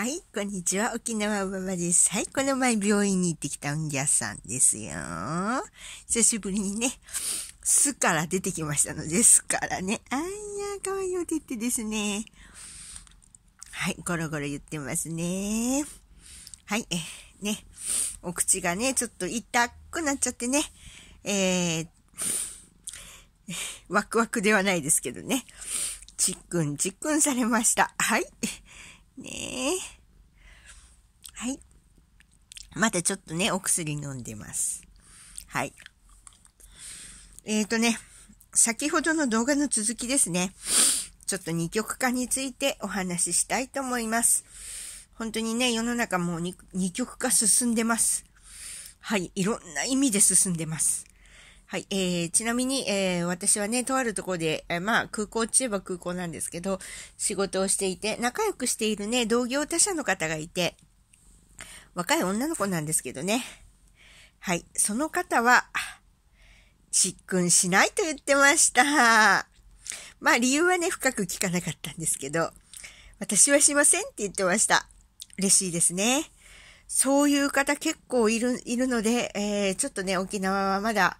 はい、こんにちは。沖縄ばばです。はい、この前病院に行ってきたうんぎゃさんですよ。久しぶりにね、巣から出てきましたので、巣からね。あんや、かわいいお手ってですね。はい、ゴロゴロ言ってますね。はい、え、ね、お口がね、ちょっと痛くなっちゃってね、えー、ワクワクではないですけどね。ちっくんちっくんされました。はい。ねはい。またちょっとね、お薬飲んでます。はい。えっ、ー、とね、先ほどの動画の続きですね。ちょっと二極化についてお話ししたいと思います。本当にね、世の中もう二極化進んでます。はい、いろんな意味で進んでます。はい、えー、ちなみに、えー、私はね、とあるところで、えー、まあ、空港中は空港なんですけど、仕事をしていて、仲良くしているね、同業他社の方がいて、若い女の子なんですけどね。はい、その方は、ちっくんしないと言ってました。まあ、理由はね、深く聞かなかったんですけど、私はしませんって言ってました。嬉しいですね。そういう方結構いる、いるので、えー、ちょっとね、沖縄はまだ、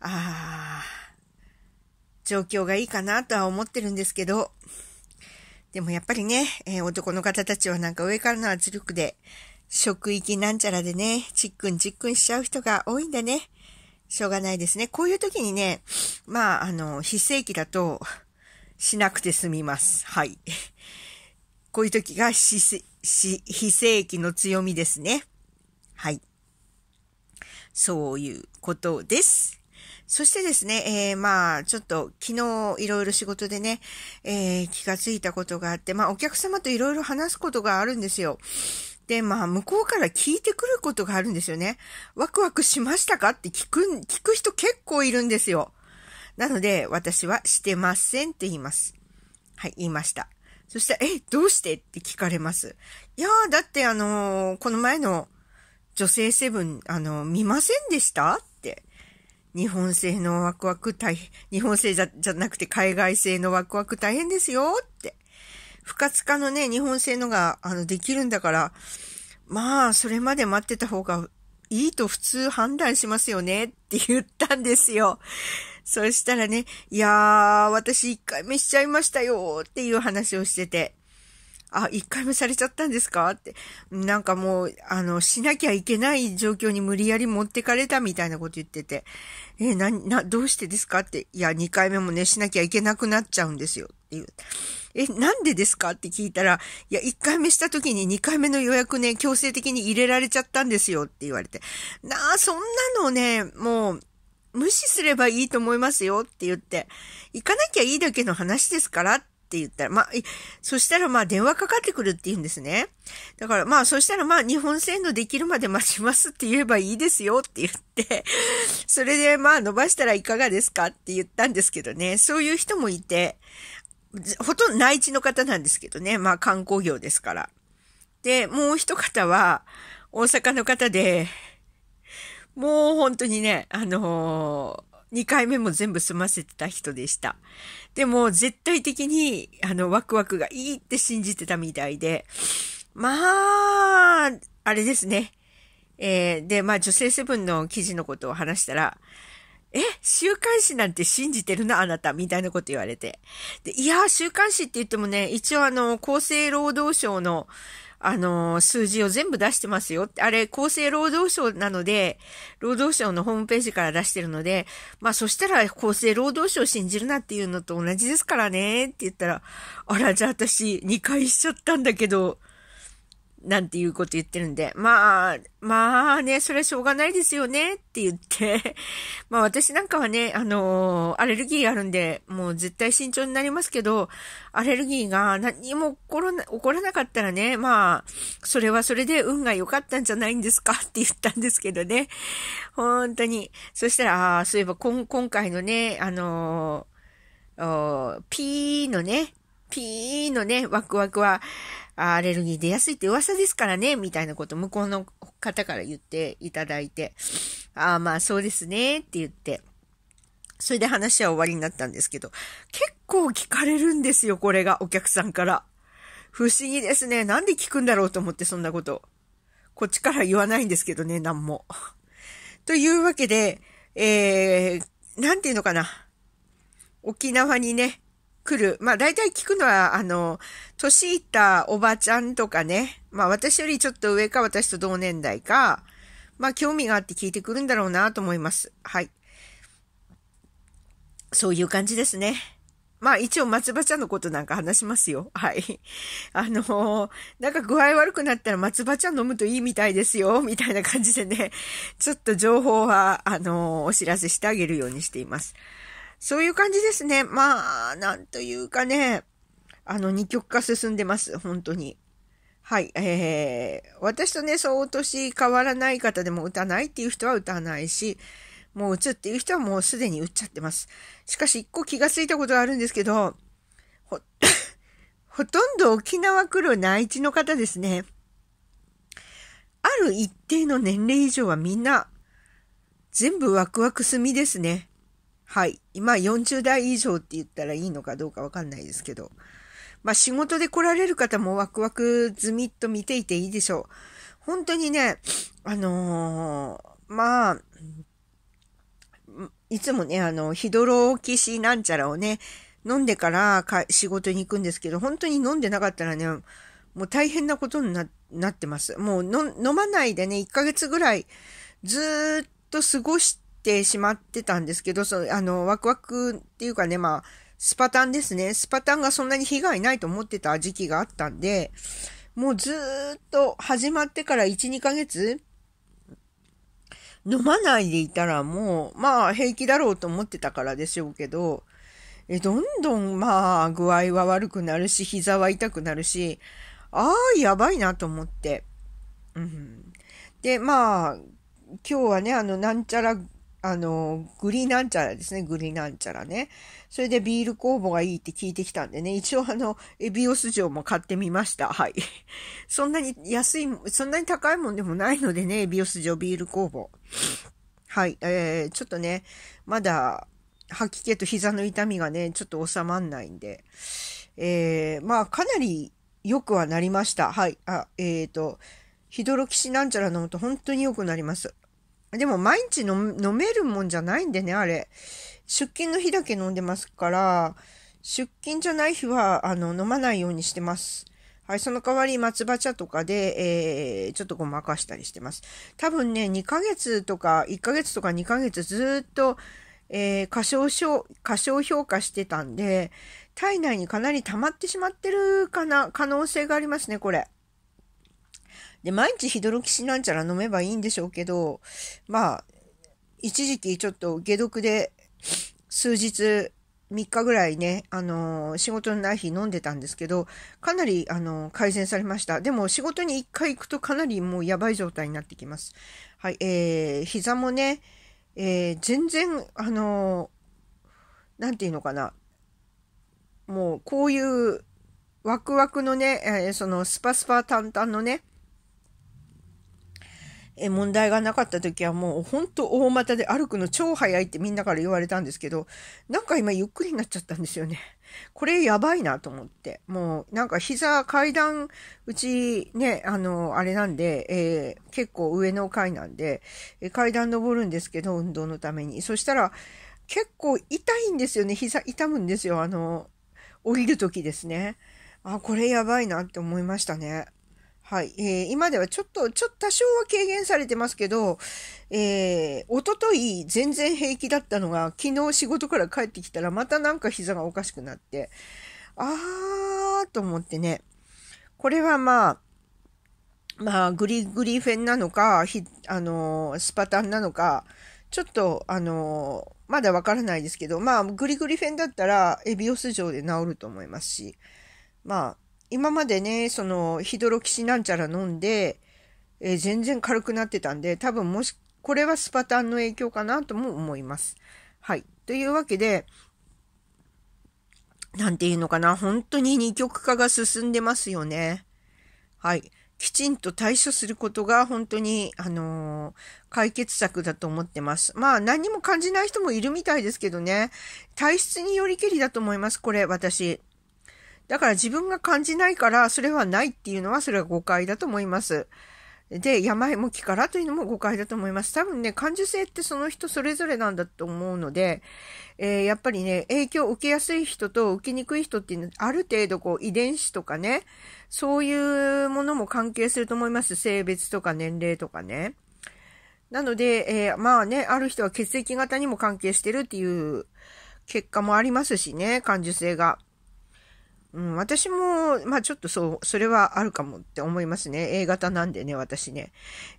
ああ、状況がいいかなとは思ってるんですけど、でもやっぱりね、えー、男の方たちはなんか上からの圧力で、職域なんちゃらでね、ちっくんちっくんしちゃう人が多いんだね。しょうがないですね。こういう時にね、まあ、あの、非正規だと、しなくて済みます。はい。こういう時が非正規の強みですね。はい。そういうことです。そしてですね、えー、まあ、ちょっと昨日いろいろ仕事でね、えー、気がついたことがあって、まあ、お客様といろいろ話すことがあるんですよ。で、まあ、向こうから聞いてくることがあるんですよね。ワクワクしましたかって聞く、聞く人結構いるんですよ。なので、私はしてませんって言います。はい、言いました。そしたら、え、どうしてって聞かれます。いやー、だってあのー、この前の女性セブン、あのー、見ませんでした日本製のワクワク大変、日本製じゃじゃなくて海外製のワクワク大変ですよって。不活化のね、日本製のが、あの、できるんだから、まあ、それまで待ってた方がいいと普通判断しますよねって言ったんですよ。そしたらね、いやー、私一回目しちゃいましたよっていう話をしてて。あ、一回もされちゃったんですかって、なんかもう、あの、しなきゃいけない状況に無理やり持ってかれたみたいなこと言ってて、え、な、な、どうしてですかって、いや、二回目もね、しなきゃいけなくなっちゃうんですよ。っていう。え、なんでですかって聞いたら、いや、一回目した時に二回目の予約ね、強制的に入れられちゃったんですよって言われて。なあ、そんなのね、もう、無視すればいいと思いますよって言って、行かなきゃいいだけの話ですからって言ったら、まあ、そしたらまあ電話かかってくるって言うんですね。だからまあ、そしたらまあ日本制のできるまで待ちますって言えばいいですよって言って、それでまあ伸ばしたらいかがですかって言ったんですけどね、そういう人もいて、ほとんど内地の方なんですけどね、まあ観光業ですから。で、もう一方は大阪の方で、もう本当にね、あのー、2回目も全部済ませてた人でした。でも、絶対的に、あの、ワクワクがいいって信じてたみたいで、まあ、あれですね。えー、で、まあ、女性セブンの記事のことを話したら、え、週刊誌なんて信じてるな、あなた、みたいなこと言われて。で、いや、週刊誌って言ってもね、一応あの、厚生労働省の、あの、数字を全部出してますよ。あれ、厚生労働省なので、労働省のホームページから出してるので、まあそしたら厚生労働省を信じるなっていうのと同じですからね、って言ったら、あら、じゃあ私2回しちゃったんだけど、なんていうこと言ってるんで、まあ、まあね、それはしょうがないですよねって言って、まあ私なんかはね、あのー、アレルギーあるんで、もう絶対慎重になりますけど、アレルギーが何にも起こらな、起こらなかったらね、まあ、それはそれで運が良かったんじゃないんですかって言ったんですけどね。本当に。そしたら、ああ、そういえば今回のね、あのー、ーのね、ピーのね、ワクワクは、アレルギー出やすいって噂ですからね、みたいなこと向こうの方から言っていただいて、ああ、まあそうですね、って言って、それで話は終わりになったんですけど、結構聞かれるんですよ、これが、お客さんから。不思議ですね。なんで聞くんだろうと思って、そんなこと。こっちから言わないんですけどね、なんも。というわけで、えー、なんていうのかな。沖縄にね、来る。まあ大体聞くのは、あの、年いったおばちゃんとかね、まあ私よりちょっと上か私と同年代か、まあ興味があって聞いてくるんだろうなと思います。はい。そういう感じですね。まあ一応松葉茶のことなんか話しますよ。はい。あのー、なんか具合悪くなったら松葉茶飲むといいみたいですよ、みたいな感じでね、ちょっと情報は、あのー、お知らせしてあげるようにしています。そういう感じですね。まあ、なんというかね、あの、二極化進んでます、本当に。はい、えー、私とね、そう年変わらない方でも打たないっていう人は打たないし、もう打つっていう人はもうすでに打っちゃってます。しかし、一個気がついたことがあるんですけど、ほ、ほとんど沖縄来る内地の方ですね。ある一定の年齢以上はみんな、全部ワクワク済みですね。はい。まあ40代以上って言ったらいいのかどうかわかんないですけど。まあ仕事で来られる方もワクワクズみっと見ていていいでしょう。本当にね、あのー、まあ、いつもね、あの、ヒドロキシなんちゃらをね、飲んでからか仕事に行くんですけど、本当に飲んでなかったらね、もう大変なことにななってます。もう飲まないでね、1ヶ月ぐらいずっと過ごして、てしまってたんですけど、その、あの、ワクワクっていうかね、まあ、スパタンですね。スパタンがそんなに被害ないと思ってた時期があったんで、もうずっと始まってから1、2ヶ月、飲まないでいたらもう、まあ平気だろうと思ってたからでしょうけど、え、どんどんまあ具合は悪くなるし、膝は痛くなるし、ああ、やばいなと思って。うん。で、まあ、今日はね、あの、なんちゃらあの、グリなんちゃらですね、グリなんちゃらね。それでビール酵母がいいって聞いてきたんでね、一応あの、エビオス錠も買ってみました。はい。そんなに安い、そんなに高いもんでもないのでね、エビオス錠、ビール酵母。はい、えー、ちょっとね、まだ、吐き気と膝の痛みがね、ちょっと収まんないんで、えー、まあ、かなり良くはなりました。はい。あ、えっ、ー、と、ヒドロキシなんちゃら飲むと本当に良くなります。でも毎日飲めるもんじゃないんでね、あれ。出勤の日だけ飲んでますから、出勤じゃない日は、あの、飲まないようにしてます。はい、その代わり松葉茶とかで、えー、ちょっとごまかしたりしてます。多分ね、2ヶ月とか、1ヶ月とか2ヶ月ずっと、えー、過小小、過小評価してたんで、体内にかなり溜まってしまってるかな、可能性がありますね、これ。で、毎日ヒドロキシなんちゃら飲めばいいんでしょうけど、まあ、一時期ちょっと解毒で数日3日ぐらいね、あのー、仕事のない日飲んでたんですけど、かなり、あのー、改善されました。でも仕事に1回行くとかなりもうやばい状態になってきます。はい、えー、膝もね、えー、全然、あのー、なんていうのかな、もうこういうワクワクのね、えー、そのスパスパ淡々のね、え問題がなかった時はもうほんと大股で歩くの超早いってみんなから言われたんですけど、なんか今ゆっくりになっちゃったんですよね。これやばいなと思って。もうなんか膝階段、うちね、あの、あれなんで、えー、結構上の階なんで、階段登るんですけど、運動のために。そしたら結構痛いんですよね。膝痛むんですよ。あの、降りる時ですね。あ、これやばいなって思いましたね。はい。えー、今ではちょっと、ちょっと多少は軽減されてますけど、えー、おととい全然平気だったのが、昨日仕事から帰ってきたらまたなんか膝がおかしくなって、あーと思ってね。これはまあ、まあ、グリグリフェンなのか、ひあのー、スパタンなのか、ちょっと、あのー、まだわからないですけど、まあ、グリグリフェンだったら、エビオス状で治ると思いますし、まあ、今までね、その、ヒドロキシなんちゃら飲んで、えー、全然軽くなってたんで、多分もし、これはスパタンの影響かなとも思います。はい。というわけで、なんて言うのかな、本当に二極化が進んでますよね。はい。きちんと対処することが本当に、あのー、解決策だと思ってます。まあ何も感じない人もいるみたいですけどね。体質によりけりだと思います、これ、私。だから自分が感じないから、それはないっていうのは、それは誤解だと思います。で、病も気からというのも誤解だと思います。多分ね、感受性ってその人それぞれなんだと思うので、えー、やっぱりね、影響を受けやすい人と受けにくい人っていうのは、ある程度こう遺伝子とかね、そういうものも関係すると思います。性別とか年齢とかね。なので、えー、まあね、ある人は血液型にも関係してるっていう結果もありますしね、感受性が。うん、私も、まあちょっとそう、それはあるかもって思いますね。A 型なんでね、私ね。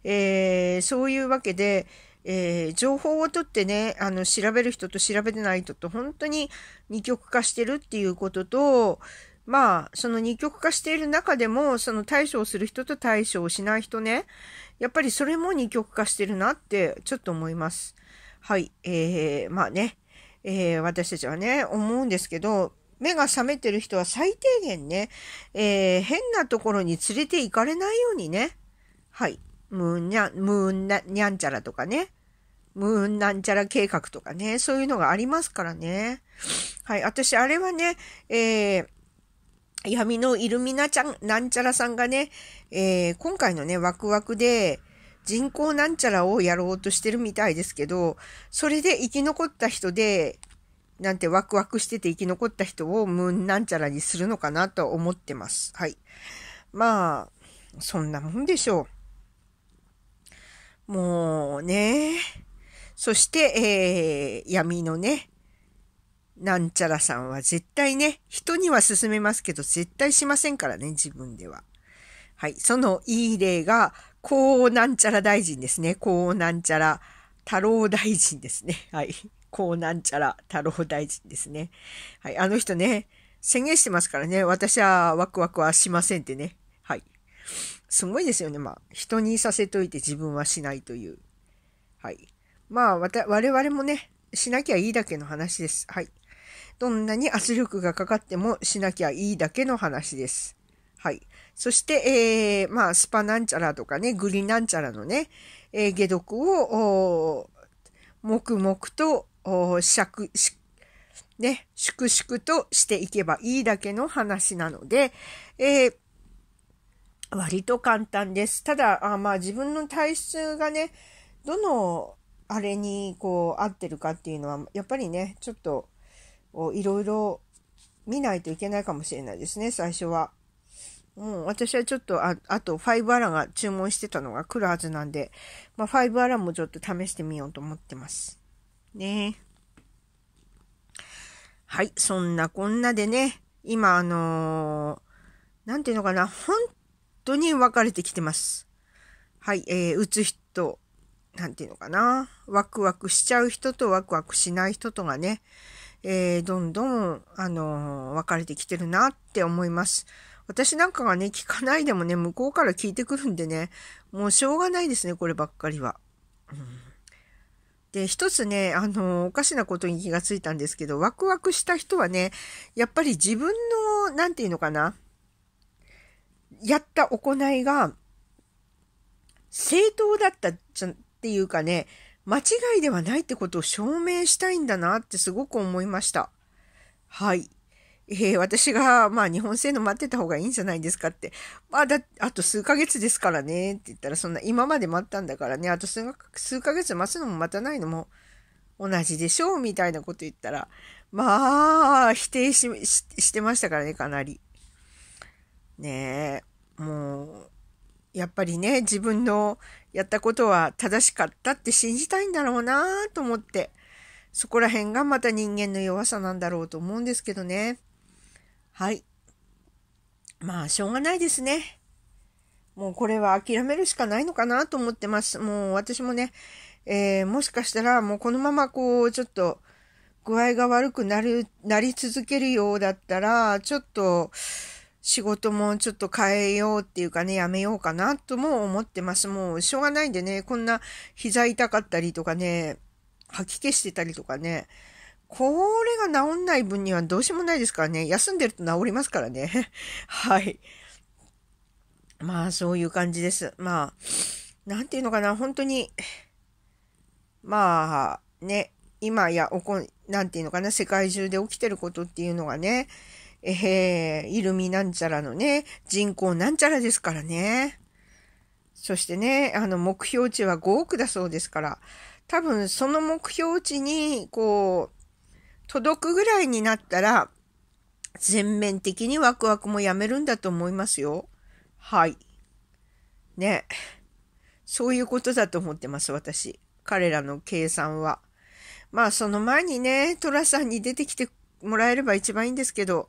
えー、そういうわけで、えー、情報を取ってね、あの、調べる人と調べてない人と本当に二極化してるっていうことと、まあ、その二極化している中でも、その対処をする人と対処をしない人ね、やっぱりそれも二極化してるなってちょっと思います。はい。えー、まあね、えー、私たちはね、思うんですけど、目が覚めてる人は最低限ね、えー、変なところに連れて行かれないようにね。はい。ムーンャン、ムーンな、ャンチャラとかね。ムーンなんちゃら計画とかね。そういうのがありますからね。はい。私、あれはね、えー、闇のイルミナちゃん、なんちゃらさんがね、えー、今回のね、ワクワクで、人工なんちゃらをやろうとしてるみたいですけど、それで生き残った人で、なんてワクワクしてて生き残った人をムーンなんちゃらにするのかなと思ってます。はい。まあ、そんなもんでしょう。もうね。そして、えー、闇のね、なんちゃらさんは絶対ね、人には勧めますけど、絶対しませんからね、自分では。はい。そのいい例が、高なんちゃら大臣ですね。高なんちゃら太郎大臣ですね。はい。こうなんちゃら太郎大臣ですね。はい、あの人ね、宣言してますからね、私はワクワクはしませんってね。はい。すごいですよね。まあ、人にさせといて自分はしないという。はい。まあ、わた、我々もね、しなきゃいいだけの話です。はい。どんなに圧力がかかってもしなきゃいいだけの話です。はい。そして、えー、まあ、スパなんちゃらとかね、グリなんちゃらのね、えー、解毒を、黙々としゃくしね、粛々としていけばいいだけの話なので、えー、割と簡単です。ただ、あまあ自分の体質がね、どのあれにこう合ってるかっていうのは、やっぱりね、ちょっといろいろ見ないといけないかもしれないですね、最初は。うん、私はちょっと、ああと、ファイブアラが注文してたのが来るはずなんで、まあ、ファイブアラもちょっと試してみようと思ってます。ね。はい、そんなこんなでね、今あのー、なんていうのかな、本当に分かれてきてます。はい、えー、打つ人、なんていうのかな、ワクワクしちゃう人とワクワクしない人とがね、えー、どんどん、あのー、分かれてきてるなって思います。私なんかがね、聞かないでもね、向こうから聞いてくるんでね、もうしょうがないですね、こればっかりは。うんで、一つね、あの、おかしなことに気がついたんですけど、ワクワクした人はね、やっぱり自分の、なんていうのかな、やった行いが、正当だったじゃっていうかね、間違いではないってことを証明したいんだなってすごく思いました。はい。えー、私が、まあ、日本製の待ってた方がいいんじゃないですかって。まあ、だ、あと数ヶ月ですからね、って言ったら、そんな、今まで待ったんだからね、あと数数ヶ月待つのも待たないのも同じでしょう、みたいなこと言ったら、まあ、否定し、ししてましたからね、かなり。ねえ、もう、やっぱりね、自分のやったことは正しかったって信じたいんだろうなと思って、そこら辺がまた人間の弱さなんだろうと思うんですけどね。はい。まあ、しょうがないですね。もうこれは諦めるしかないのかなと思ってます。もう私もね、えー、もしかしたらもうこのままこう、ちょっと具合が悪くなる、なり続けるようだったら、ちょっと仕事もちょっと変えようっていうかね、やめようかなとも思ってます。もうしょうがないんでね、こんな膝痛かったりとかね、吐き気してたりとかね、これが治んない分にはどうしようもないですからね。休んでると治りますからね。はい。まあ、そういう感じです。まあ、なんていうのかな、本当に、まあ、ね、今やおこ、なんていうのかな、世界中で起きてることっていうのがね、えー、イルミなんちゃらのね、人口なんちゃらですからね。そしてね、あの、目標値は5億だそうですから、多分その目標値に、こう、届くぐらいになったら、全面的にワクワクもやめるんだと思いますよ。はい。ね。そういうことだと思ってます、私。彼らの計算は。まあ、その前にね、トラさんに出てきてもらえれば一番いいんですけど、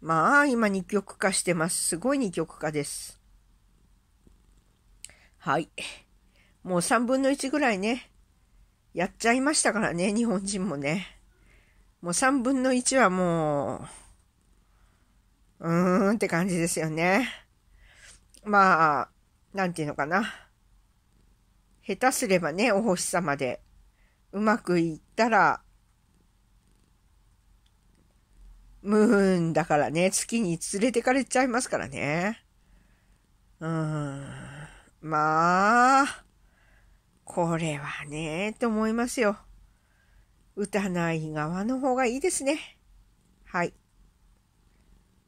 まあ、今二極化してます。すごい二極化です。はい。もう三分の一ぐらいね、やっちゃいましたからね、日本人もね。もう3分の1はもう、うーんって感じですよね。まあ、なんていうのかな。下手すればね、お星様で、うまくいったら、ムーンだからね、月に連れてかれちゃいますからね。うーん。まあ、これはね、と思いますよ。打たない側の方がいいですね。はい。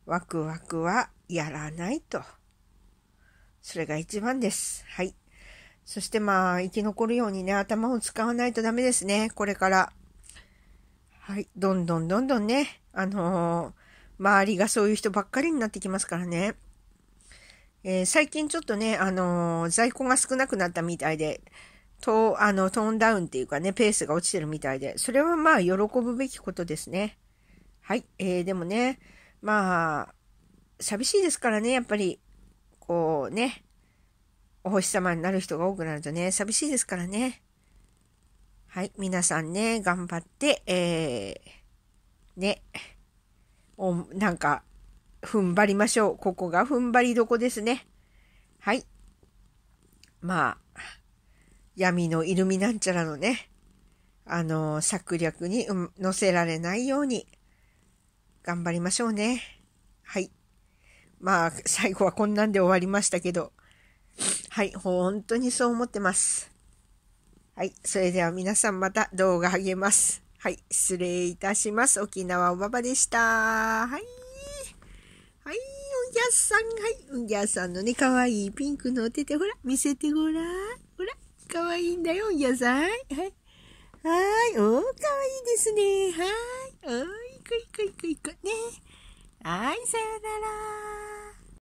ワクワクはやらないと。それが一番です。はい。そしてまあ、生き残るようにね、頭を使わないとダメですね。これから。はい。どんどんどんどんね、あのー、周りがそういう人ばっかりになってきますからね。えー、最近ちょっとね、あのー、在庫が少なくなったみたいで、と、あの、トーンダウンっていうかね、ペースが落ちてるみたいで、それはまあ、喜ぶべきことですね。はい。えー、でもね、まあ、寂しいですからね、やっぱり、こうね、お星様になる人が多くなるとね、寂しいですからね。はい。皆さんね、頑張って、えー、ね、お、なんか、踏ん張りましょう。ここが踏ん張りどこですね。はい。まあ、闇のイルミなんちゃらのね、あの、策略に乗せられないように、頑張りましょうね。はい。まあ、最後はこんなんで終わりましたけど、はい、本当にそう思ってます。はい、それでは皆さんまた動画あげます。はい、失礼いたします。沖縄おばばでした。はい。はい、おぎゃさん、はい、んぎゃさんのね、かわいいピンクのお手手、ほら、見せてごらん。ほら。かわいいんだよ、野菜。はい。はい。おー、かわいいですね。はい。おー、いくいくいくいく。ね。はい、さよなら。